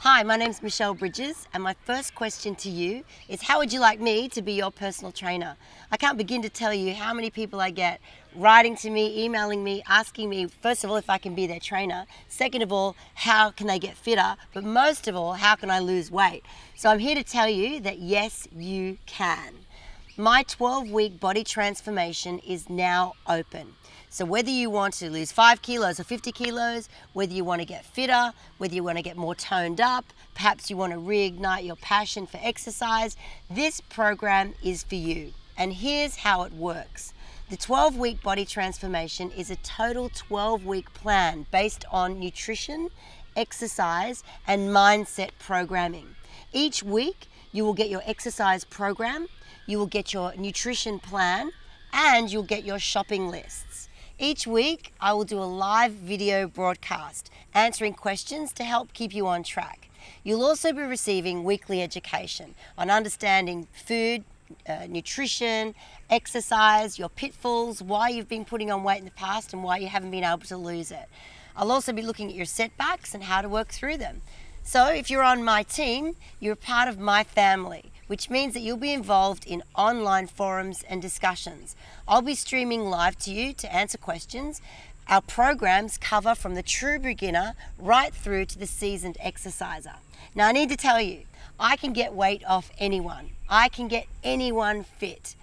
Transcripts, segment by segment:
Hi, my name's Michelle Bridges, and my first question to you is how would you like me to be your personal trainer? I can't begin to tell you how many people I get writing to me, emailing me, asking me, first of all, if I can be their trainer. Second of all, how can they get fitter? But most of all, how can I lose weight? So I'm here to tell you that yes, you can. My 12 week body transformation is now open. So, whether you want to lose five kilos or 50 kilos, whether you want to get fitter, whether you want to get more toned up, perhaps you want to reignite your passion for exercise, this program is for you. And here's how it works. The 12 week body transformation is a total 12 week plan based on nutrition, exercise, and mindset programming. Each week, you will get your exercise program, you will get your nutrition plan and you'll get your shopping lists. Each week, I will do a live video broadcast answering questions to help keep you on track. You'll also be receiving weekly education on understanding food, uh, nutrition, exercise, your pitfalls, why you've been putting on weight in the past and why you haven't been able to lose it. I'll also be looking at your setbacks and how to work through them. So if you're on my team, you're part of my family which means that you'll be involved in online forums and discussions. I'll be streaming live to you to answer questions. Our programs cover from the true beginner right through to the seasoned exerciser. Now, I need to tell you, I can get weight off anyone, I can get anyone fit.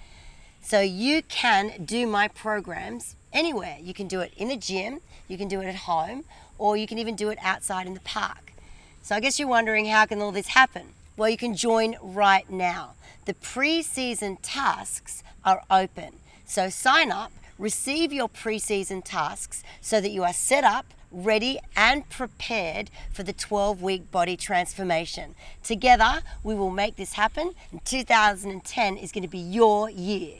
So, you can do my programs anywhere. You can do it in a gym, you can do it at home, or you can even do it outside in the park. So, I guess you're wondering how can all this happen? Well, you can join right now. The pre-season tasks are open. So sign up, receive your pre-season tasks so that you are set up, ready and prepared for the 12-week body transformation. Together, we will make this happen and 2010 is going to be your year.